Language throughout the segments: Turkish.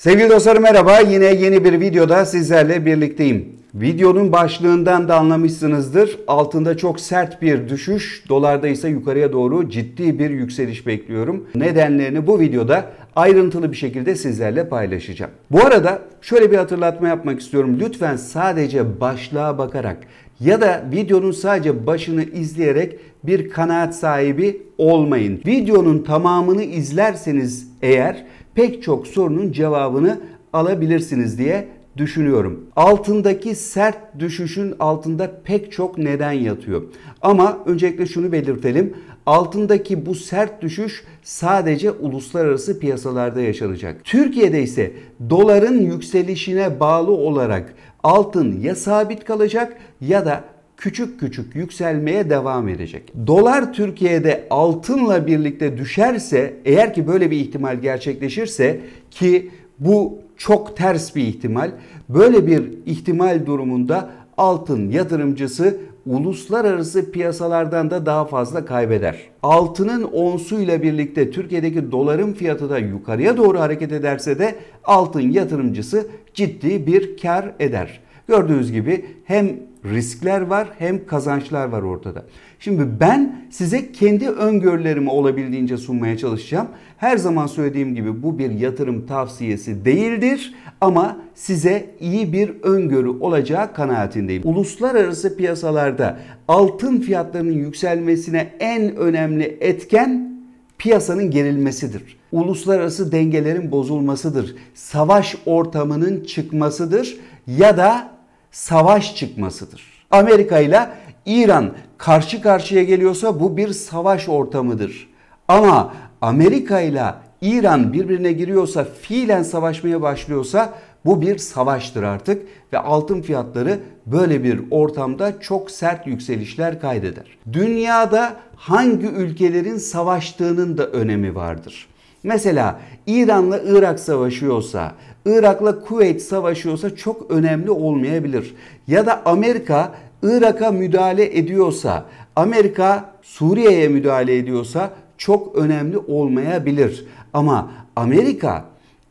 Sevgili dostlarım merhaba. Yine yeni bir videoda sizlerle birlikteyim. Videonun başlığından da anlamışsınızdır. Altında çok sert bir düşüş, dolarda ise yukarıya doğru ciddi bir yükseliş bekliyorum. Nedenlerini bu videoda ayrıntılı bir şekilde sizlerle paylaşacağım. Bu arada şöyle bir hatırlatma yapmak istiyorum. Lütfen sadece başlığa bakarak ya da videonun sadece başını izleyerek bir kanaat sahibi olmayın. Videonun tamamını izlerseniz eğer pek çok sorunun cevabını alabilirsiniz diye düşünüyorum. Altındaki sert düşüşün altında pek çok neden yatıyor. Ama öncelikle şunu belirtelim. Altındaki bu sert düşüş sadece uluslararası piyasalarda yaşanacak. Türkiye'de ise doların yükselişine bağlı olarak altın ya sabit kalacak ya da küçük küçük yükselmeye devam edecek. Dolar Türkiye'de altınla birlikte düşerse eğer ki böyle bir ihtimal gerçekleşirse ki bu çok ters bir ihtimal. Böyle bir ihtimal durumunda altın yatırımcısı uluslararası piyasalardan da daha fazla kaybeder. Altının onsuyla birlikte Türkiye'deki doların fiyatı da yukarıya doğru hareket ederse de altın yatırımcısı ciddi bir kar eder. Gördüğünüz gibi hem riskler var hem kazançlar var ortada. Şimdi ben size kendi öngörülerimi olabildiğince sunmaya çalışacağım. Her zaman söylediğim gibi bu bir yatırım tavsiyesi değildir ama size iyi bir öngörü olacağı kanaatindeyim. Uluslararası piyasalarda altın fiyatlarının yükselmesine en önemli etken piyasanın gerilmesidir. Uluslararası dengelerin bozulmasıdır. Savaş ortamının çıkmasıdır ya da savaş çıkmasıdır. Amerika ile İran karşı karşıya geliyorsa bu bir savaş ortamıdır. Ama Amerika ile İran birbirine giriyorsa fiilen savaşmaya başlıyorsa bu bir savaştır artık ve altın fiyatları böyle bir ortamda çok sert yükselişler kaydeder. Dünyada hangi ülkelerin savaştığının da önemi vardır. Mesela İran'la Irak savaşıyorsa, Irak'la Kuveyt savaşıyorsa çok önemli olmayabilir. Ya da Amerika Irak'a müdahale ediyorsa, Amerika Suriye'ye müdahale ediyorsa çok önemli olmayabilir. Ama Amerika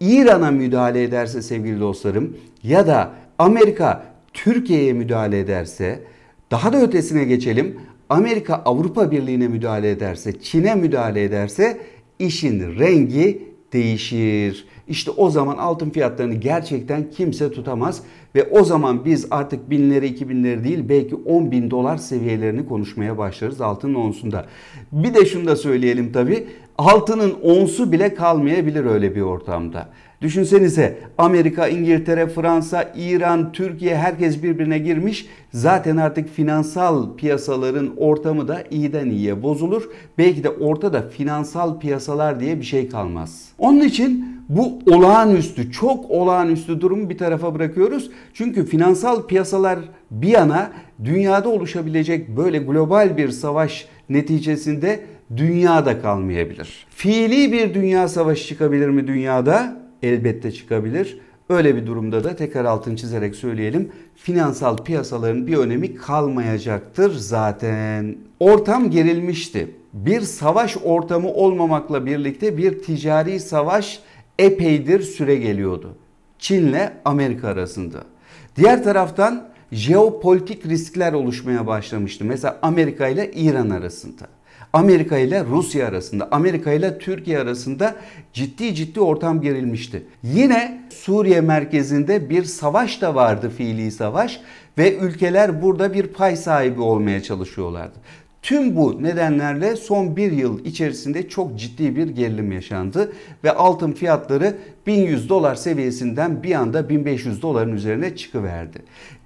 İran'a müdahale ederse sevgili dostlarım ya da Amerika Türkiye'ye müdahale ederse daha da ötesine geçelim. Amerika Avrupa Birliği'ne müdahale ederse, Çin'e müdahale ederse işin rengi değişir. İşte o zaman altın fiyatlarını gerçekten kimse tutamaz ve o zaman biz artık binleri iki binleri değil belki 10 bin dolar seviyelerini konuşmaya başlarız altının onsunda. Bir de şunu da söyleyelim tabi altının onsu bile kalmayabilir öyle bir ortamda. Düşünsenize Amerika, İngiltere, Fransa, İran, Türkiye herkes birbirine girmiş. Zaten artık finansal piyasaların ortamı da iyiden iyiye bozulur. Belki de ortada finansal piyasalar diye bir şey kalmaz. Onun için bu olağanüstü, çok olağanüstü durumu bir tarafa bırakıyoruz. Çünkü finansal piyasalar bir yana dünyada oluşabilecek böyle global bir savaş neticesinde dünyada kalmayabilir. Fiili bir dünya savaşı çıkabilir mi dünyada? Elbette çıkabilir. Öyle bir durumda da tekrar altını çizerek söyleyelim. Finansal piyasaların bir önemi kalmayacaktır zaten. Ortam gerilmişti. Bir savaş ortamı olmamakla birlikte bir ticari savaş epeydir süre geliyordu. Çin'le Amerika arasında. Diğer taraftan jeopolitik riskler oluşmaya başlamıştı. Mesela Amerika ile İran arasında. Amerika ile Rusya arasında, Amerika ile Türkiye arasında ciddi ciddi ortam gerilmişti. Yine Suriye merkezinde bir savaş da vardı fiili savaş ve ülkeler burada bir pay sahibi olmaya çalışıyorlardı. Tüm bu nedenlerle son bir yıl içerisinde çok ciddi bir gerilim yaşandı ve altın fiyatları 1100 dolar seviyesinden bir anda 1500 doların üzerine çıkıverdi.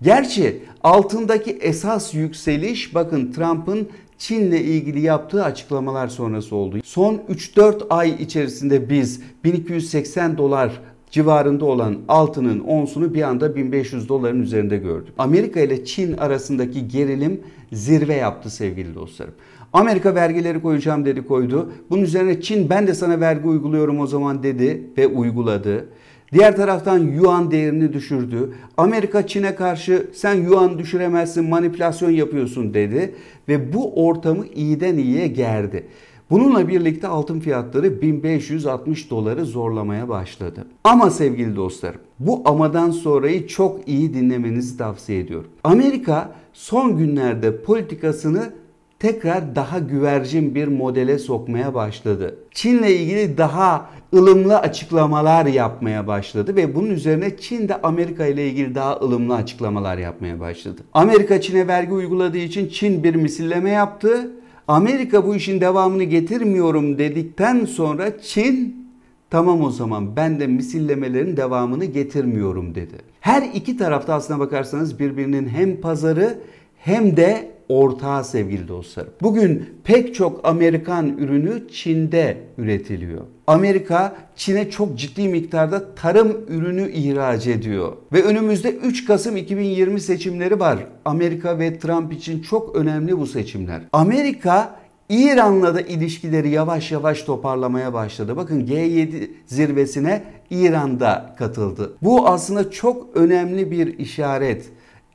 Gerçi altındaki esas yükseliş bakın Trump'ın Çin'le ilgili yaptığı açıklamalar sonrası oldu. Son 3-4 ay içerisinde biz 1280 dolar civarında olan altının onsunu bir anda 1500 doların üzerinde gördük. Amerika ile Çin arasındaki gerilim zirve yaptı sevgili dostlarım. Amerika vergileri koyacağım dedi koydu. Bunun üzerine Çin ben de sana vergi uyguluyorum o zaman dedi ve uyguladı. Diğer taraftan yuan değerini düşürdü. Amerika Çin'e karşı sen yuan düşüremezsin manipülasyon yapıyorsun dedi ve bu ortamı iyiden iyiye gerdi. Bununla birlikte altın fiyatları 1560 doları zorlamaya başladı. Ama sevgili dostlarım bu amadan sonrayı çok iyi dinlemenizi tavsiye ediyorum. Amerika son günlerde politikasını tekrar daha güvercin bir modele sokmaya başladı. Çin'le ilgili daha ılımlı açıklamalar yapmaya başladı ve bunun üzerine Çin de Amerika ile ilgili daha ılımlı açıklamalar yapmaya başladı. Amerika Çin'e vergi uyguladığı için Çin bir misilleme yaptı. Amerika bu işin devamını getirmiyorum dedikten sonra Çin tamam o zaman ben de misillemelerin devamını getirmiyorum dedi. Her iki tarafta aslına bakarsanız birbirinin hem pazarı hem de ortağı sevgili dostlarım. Bugün pek çok Amerikan ürünü Çin'de üretiliyor. Amerika Çin'e çok ciddi miktarda tarım ürünü ihraç ediyor. Ve önümüzde 3 Kasım 2020 seçimleri var. Amerika ve Trump için çok önemli bu seçimler. Amerika İran'la da ilişkileri yavaş yavaş toparlamaya başladı. Bakın G7 zirvesine İran'da katıldı. Bu aslında çok önemli bir işaret.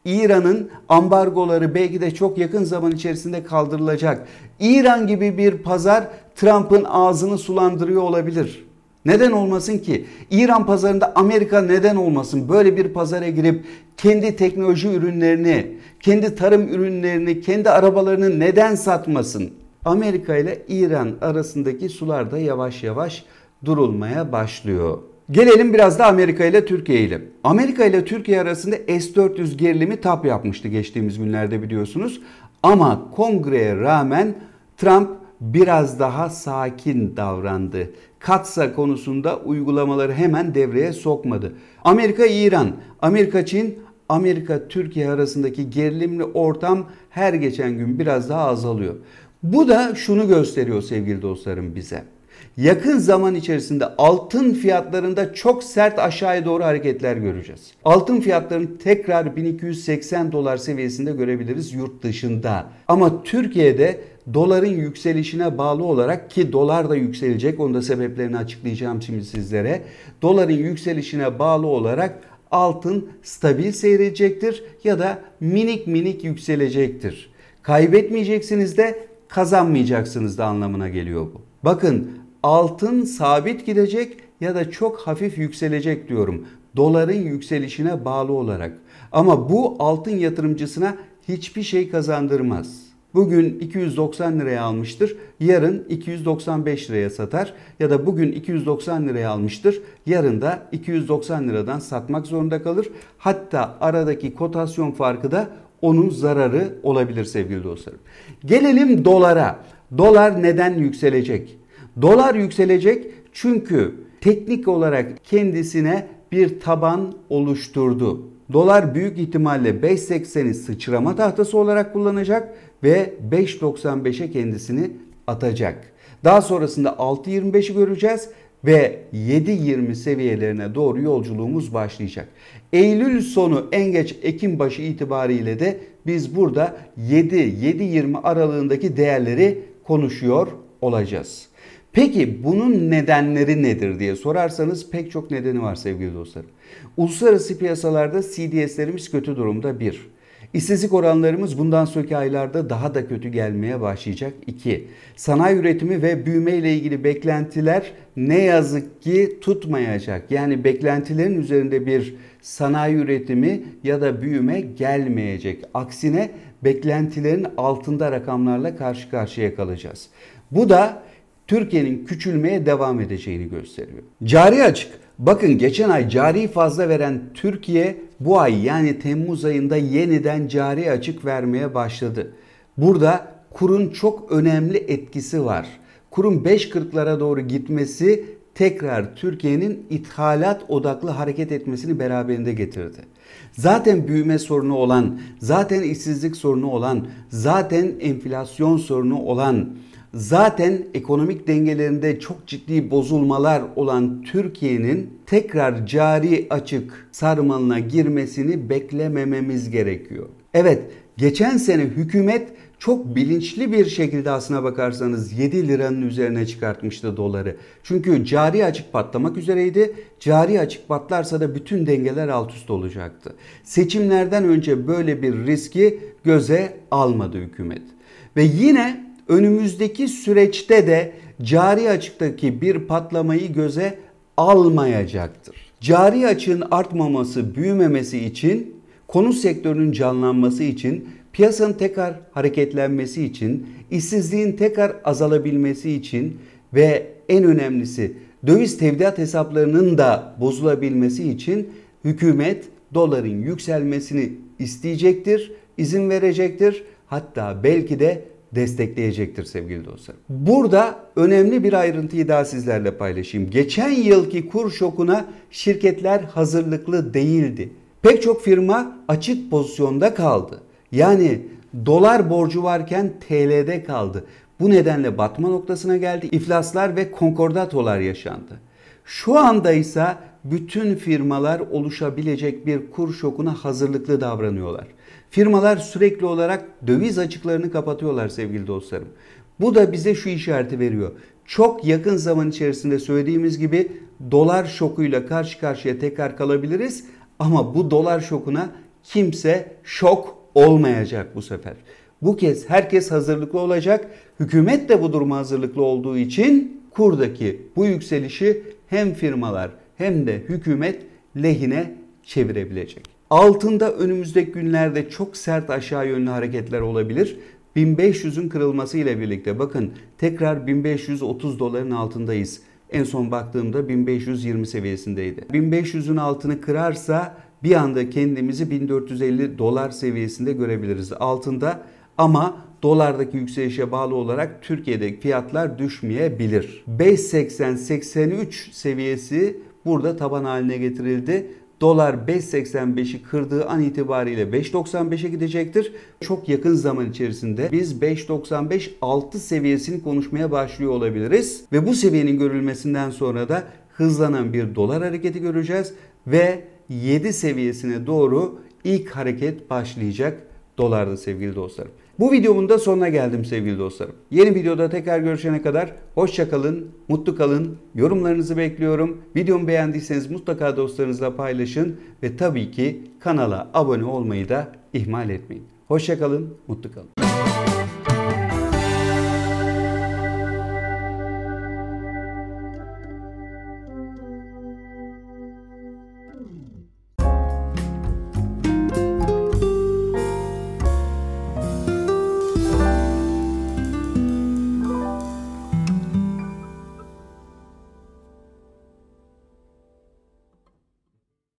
İran'ın ambargoları belki de çok yakın zaman içerisinde kaldırılacak. İran gibi bir pazar Trump'ın ağzını sulandırıyor olabilir. Neden olmasın ki? İran pazarında Amerika neden olmasın? Böyle bir pazara girip kendi teknoloji ürünlerini, kendi tarım ürünlerini, kendi arabalarını neden satmasın? Amerika ile İran arasındaki sular da yavaş yavaş durulmaya başlıyor. Gelelim biraz da Amerika ile Türkiye ile. Amerika ile Türkiye arasında S-400 gerilimi tap yapmıştı geçtiğimiz günlerde biliyorsunuz. Ama kongreye rağmen Trump biraz daha sakin davrandı. Katsa konusunda uygulamaları hemen devreye sokmadı. Amerika İran, Amerika Çin, Amerika Türkiye arasındaki gerilimli ortam her geçen gün biraz daha azalıyor. Bu da şunu gösteriyor sevgili dostlarım bize yakın zaman içerisinde altın fiyatlarında çok sert aşağıya doğru hareketler göreceğiz. Altın fiyatlarını tekrar 1280 dolar seviyesinde görebiliriz yurt dışında. Ama Türkiye'de doların yükselişine bağlı olarak ki dolar da yükselecek onda sebeplerini açıklayacağım şimdi sizlere. Doların yükselişine bağlı olarak altın stabil seyredecektir ya da minik minik yükselecektir. Kaybetmeyeceksiniz de kazanmayacaksınız da anlamına geliyor bu. Bakın altın sabit gidecek ya da çok hafif yükselecek diyorum. Doların yükselişine bağlı olarak. Ama bu altın yatırımcısına hiçbir şey kazandırmaz. Bugün 290 liraya almıştır, yarın 295 liraya satar ya da bugün 290 liraya almıştır, yarın da 290 liradan satmak zorunda kalır. Hatta aradaki kotasyon farkı da onun zararı olabilir sevgili dostlarım. Gelelim dolara. Dolar neden yükselecek? Dolar yükselecek çünkü teknik olarak kendisine bir taban oluşturdu. Dolar büyük ihtimalle 5.80'i sıçrama tahtası olarak kullanacak ve 5.95'e kendisini atacak. Daha sonrasında 6.25'i göreceğiz ve 7.20 seviyelerine doğru yolculuğumuz başlayacak. Eylül sonu en geç Ekim başı itibariyle de biz burada 7-7.20 aralığındaki değerleri konuşuyor olacağız. Peki bunun nedenleri nedir diye sorarsanız pek çok nedeni var sevgili dostlarım. Uluslararası piyasalarda CDS'lerimiz kötü durumda bir. İşsizlik oranlarımız bundan sonraki aylarda daha da kötü gelmeye başlayacak. 2. Sanayi üretimi ve büyüme ile ilgili beklentiler ne yazık ki tutmayacak. Yani beklentilerin üzerinde bir sanayi üretimi ya da büyüme gelmeyecek. Aksine beklentilerin altında rakamlarla karşı karşıya kalacağız. Bu da Türkiye'nin küçülmeye devam edeceğini gösteriyor. Cari açık. Bakın geçen ay cari fazla veren Türkiye bu ay yani Temmuz ayında yeniden cari açık vermeye başladı. Burada kurun çok önemli etkisi var. Kurun 5.40'lara doğru gitmesi tekrar Türkiye'nin ithalat odaklı hareket etmesini beraberinde getirdi. Zaten büyüme sorunu olan, zaten işsizlik sorunu olan, zaten enflasyon sorunu olan Zaten ekonomik dengelerinde çok ciddi bozulmalar olan Türkiye'nin tekrar cari açık sarmalına girmesini beklemememiz gerekiyor. Evet, geçen sene hükümet çok bilinçli bir şekilde aslına bakarsanız 7 liranın üzerine çıkartmıştı doları. Çünkü cari açık patlamak üzereydi. Cari açık patlarsa da bütün dengeler alt üst olacaktı. Seçimlerden önce böyle bir riski göze almadı hükümet. Ve yine önümüzdeki süreçte de cari açıktaki bir patlamayı göze almayacaktır. Cari açığın artmaması, büyümemesi için, konu sektörünün canlanması için, piyasanın tekrar hareketlenmesi için, işsizliğin tekrar azalabilmesi için ve en önemlisi döviz tevdiat hesaplarının da bozulabilmesi için hükümet doların yükselmesini isteyecektir, izin verecektir. Hatta belki de destekleyecektir sevgili dostlar. Burada önemli bir ayrıntıyı daha sizlerle paylaşayım. Geçen yılki kur şokuna şirketler hazırlıklı değildi. Pek çok firma açık pozisyonda kaldı. Yani dolar borcu varken TL'de kaldı. Bu nedenle batma noktasına geldi. İflaslar ve konkordatolar yaşandı. Şu anda ise bütün firmalar oluşabilecek bir kur şokuna hazırlıklı davranıyorlar. Firmalar sürekli olarak döviz açıklarını kapatıyorlar sevgili dostlarım. Bu da bize şu işareti veriyor. Çok yakın zaman içerisinde söylediğimiz gibi dolar şokuyla karşı karşıya tekrar kalabiliriz ama bu dolar şokuna kimse şok olmayacak bu sefer. Bu kez herkes hazırlıklı olacak. Hükümet de bu duruma hazırlıklı olduğu için kurdaki bu yükselişi hem firmalar hem de hükümet lehine çevirebilecek. Altında önümüzdeki günlerde çok sert aşağı yönlü hareketler olabilir. 1500'ün kırılması ile birlikte bakın tekrar 1530 doların altındayız. En son baktığımda 1520 seviyesindeydi. 1500'ün altını kırarsa bir anda kendimizi 1450 dolar seviyesinde görebiliriz altında ama dolardaki yükselişe bağlı olarak Türkiye'deki fiyatlar düşmeyebilir. 5.80-83 seviyesi burada taban haline getirildi. Dolar 5.85'i kırdığı an itibariyle 5.95'e gidecektir. Çok yakın zaman içerisinde biz 595 altı seviyesini konuşmaya başlıyor olabiliriz. Ve bu seviyenin görülmesinden sonra da hızlanan bir dolar hareketi göreceğiz. Ve 7 seviyesine doğru ilk hareket başlayacak dolarda sevgili dostlarım. Bu videomun da sonuna geldim sevgili dostlarım. Yeni videoda tekrar görüşene kadar hoşça kalın, mutlu kalın. Yorumlarınızı bekliyorum. Videomu beğendiyseniz mutlaka dostlarınızla paylaşın ve tabii ki kanala abone olmayı da ihmal etmeyin. Hoşça kalın, mutlu kalın.